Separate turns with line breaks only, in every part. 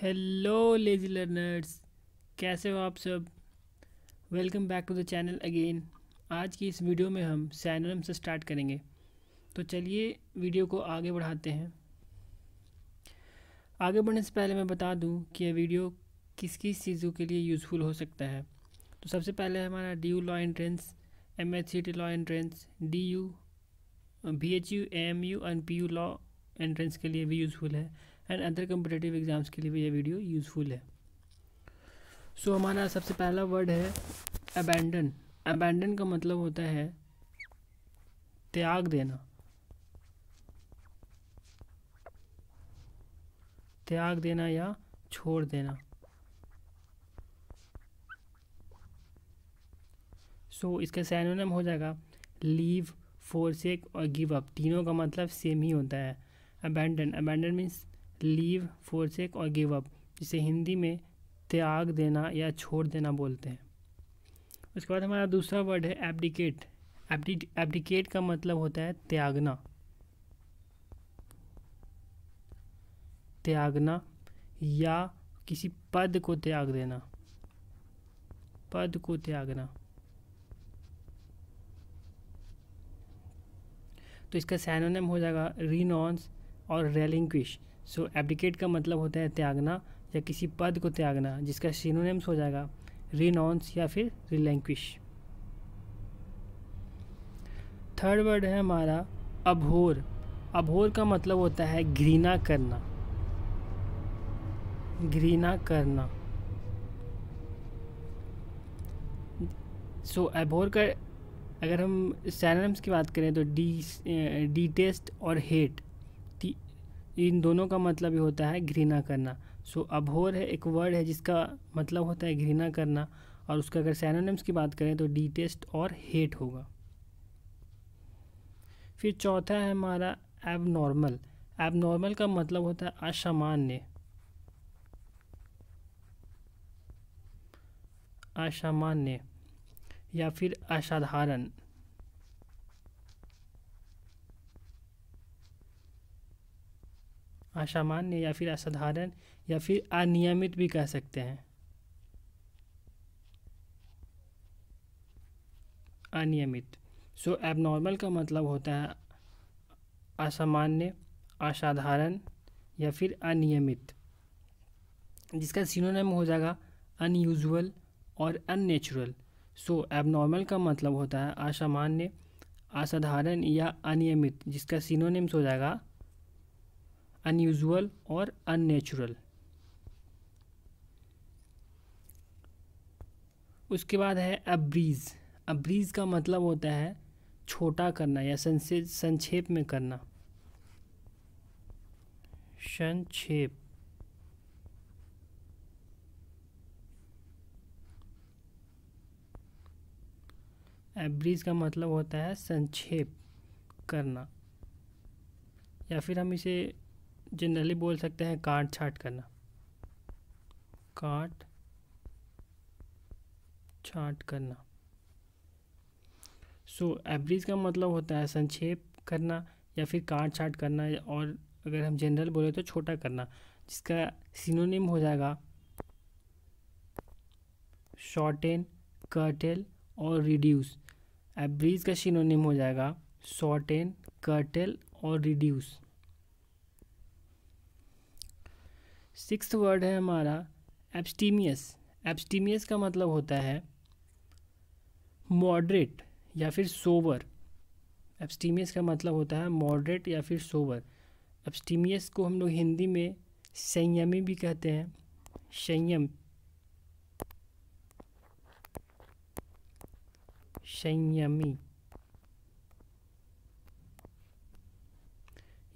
hello lazy learners कैसे हो आप सब welcome back to the channel again आज की इस वीडियो में हम सैनरम से स्टार्ट करेंगे तो चलिए वीडियो को आगे बढ़ाते हैं आगे बढ़ने से पहले मैं बता दूं कि यह वीडियो किस किस चीज़ों के लिए यूज़फुल हो सकता है तो सबसे पहले हमारा D U law entrance M H C T law entrance D U B H U M U and P U law entrance के लिए भी यूज़फुल है एंड अदर कम्पिटेटिव एग्ज़ाम्स के लिए भी ये वीडियो यूज़फुल है सो so, हमारा सबसे पहला वर्ड है अबैंडन अबैंडन का मतलब होता है त्याग देना त्याग देना या छोड़ देना सो so, इसका सैनोनम हो जाएगा लीव फोरसेक और गिव अप तीनों का मतलब सेम ही होता है abandon abandon means leave forsake और गिव अप जिसे हिंदी में त्याग देना या छोड़ देना बोलते हैं उसके बाद हमारा दूसरा वर्ड है एबडिकेट एबडिकेट का मतलब होता है त्यागना त्यागना या किसी पद को त्याग देना पद को त्यागना तो इसका सैनोनेम हो जाएगा रिनॉन्स और रेलिंग्विश सो एब्डिकेट का मतलब होता है त्यागना या किसी पद को त्यागना जिसका सिनोनेम्स हो जाएगा रिनॉन्स या फिर रिलैंक्विश थर्ड वर्ड है हमारा अभोर अभोर का मतलब होता है घृणा करना घृणा करना सो so, अभोर का अगर हम सैनम्स की बात करें तो डी डी टेस्ट और हेट इन दोनों का मतलब ये होता है घृणा करना सो so, अभोर है एक वर्ड है जिसका मतलब होता है घृणा करना और उसका अगर सैनोनिम्स की बात करें तो डी टेस्ट और हेट होगा फिर चौथा है हमारा एबनॉर्मल एबनॉर्मल का मतलब होता है असामान्य असामान्य या फिर असाधारण असामान्य या फिर असाधारण या फिर अनियमित भी कह सकते हैं अनियमित सो so, एबनॉर्मल का मतलब होता है असामान्य असाधारण या फिर अनियमित जिसका सिनोनिम हो जाएगा अनयूजुअल और अननेचुरल सो so, एबनॉर्मल का मतलब होता है असामान्य असाधारण या अनियमित जिसका सिनोनिम्स हो जाएगा अनयूजल और अननेचुरल उसके बाद है अब्रीज अब्रीज का मतलब होता है छोटा करना या संक्षेप में करना संक्षेप एब्रीज का मतलब होता है संक्षेप करना या फिर हम इसे जनरली बोल सकते हैं काट छाट करना काट छाट करना सो so, एब्रीज का मतलब होता है संक्षेप करना या फिर काट छाट करना और अगर हम जनरल बोले तो छोटा करना जिसका सिनोनिम हो जाएगा शॉर्टेन कर्टेल और रिड्यूस एब्रीज का सिनोनिम हो जाएगा शॉर्टेन कर्टेल और रिड्यूस सिक्स वर्ड है हमारा एब्सटीमियस एब्सटीमियस का मतलब होता है मॉडरेट या फिर सोवर एब्सटीमियस का मतलब होता है मॉडरेट या फिर सोवर एब्सटीमियस को हम लोग हिंदी में संयमी भी कहते हैं संयम संयमी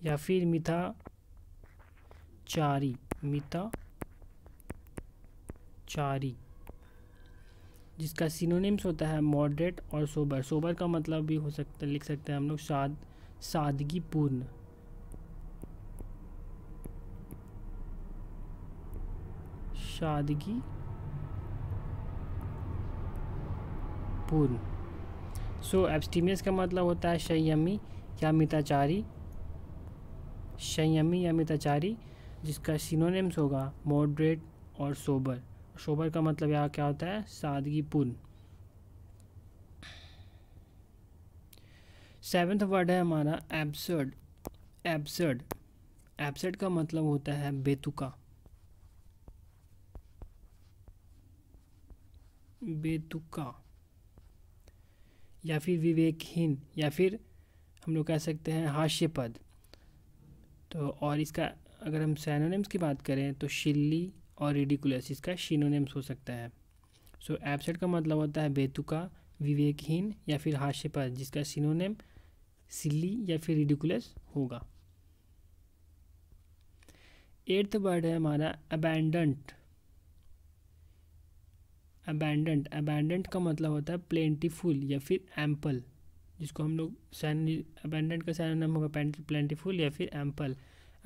या फिर मिथाचारी मिथा चारी जिसका सिनोनिम्स होता है मॉडरेट और सोबर सोबर का मतलब भी हो सकता लिख सकते हैं हम लोग साद सादगी पूर्ण सादगी पूर्ण सो so, एब्सटीमियस का मतलब होता है संयमी या मिताचारी संयमी या मिताचारी जिसका सिनोनिम्स होगा मॉडरेट और सोबर सोबर का मतलब यहाँ क्या होता है सादगीपूर्ण सेवेंथ वर्ड है हमारा एब्सर्ड एब्सर्ड एब्सर्ड का मतलब होता है बेतुका बेतुका या फिर विवेकहीन या फिर हम लोग कह सकते हैं हास्यपद तो और इसका अगर हम सैनोनेम्स की बात करें तो शिल्ली और रेडिकुलस इसका शिनोनेम्स हो सकता है सो so, एबसेट का मतलब होता है बेतुका विवेकहीन या फिर हास्यपद जिसका सिनोनेम सिल्ली या फिर रिडिकुलस होगा एट्थ वर्ड है हमारा अबैंडंट अबैंडेंट अबैंडेंट का मतलब होता है प्लेंटीफुल या फिर एम्पल जिसको हम लोग सैन अबैंडेंट का सैन नाम होगा प्लेंटीफुल या फिर एम्पल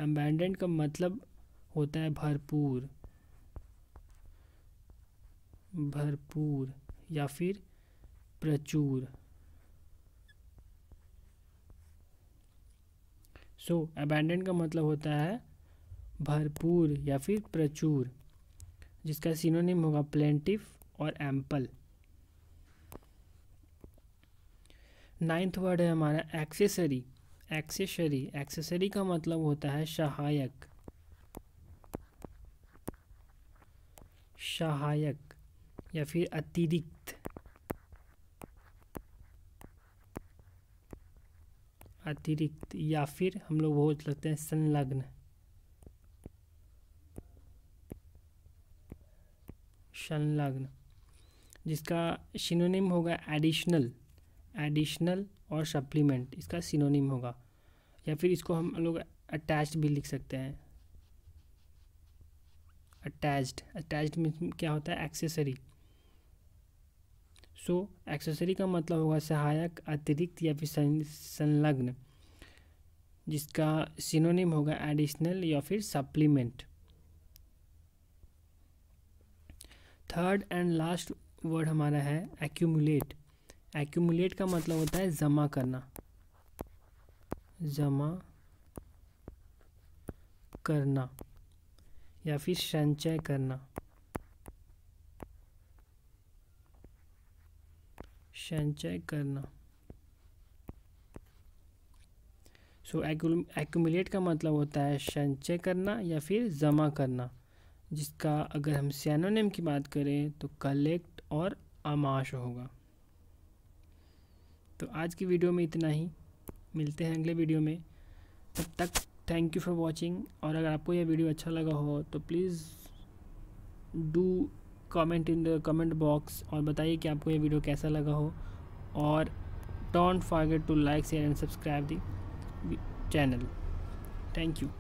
अबैंडेंट का मतलब होता है भरपूर भरपूर या फिर प्रचुर सो so, अबैंडेंट का मतलब होता है भरपूर या फिर प्रचुर जिसका सिनोनिम होगा प्लेंटिफ और एम्पल नाइन्थ वर्ड है हमारा एक्सेसरी एक्सेसरी एक्सेसरी का मतलब होता है सहायक सहायक या फिर अतिरिक्त अतिरिक्त या फिर हम लोग बहुत लगते हैं संलग्न संलग्न जिसका सिनोनिम होगा एडिशनल एडिशनल और सप्लीमेंट इसका सिनोनिम होगा या फिर इसको हम लोग अटैच्ड भी लिख सकते हैं अटैच्ड अटैच्ड मीन क्या होता है एक्सेसरी सो एक्सेसरी का मतलब होगा सहायक अतिरिक्त या फिर संलग्न जिसका सिनोनिम होगा एडिशनल या फिर supplement third and last word हमारा है एक्यूमुलेट एक्यूमुलेट का मतलब होता है जमा करना जमा करना या फिर संचय करना संचय करना सो so, एक्यूमुलेट का मतलब होता है संचय करना या फिर जमा करना जिसका अगर हम सैनोनेम की बात करें तो कलेक्ट और अमाश होगा तो आज की वीडियो में इतना ही मिलते हैं अगले वीडियो में तब तक थैंक यू फॉर वॉचिंग और अगर आपको यह वीडियो अच्छा लगा हो तो please do comment in the comment box और बताइए कि आपको यह वीडियो कैसा लगा हो और don't forget to like share and subscribe the channel thank you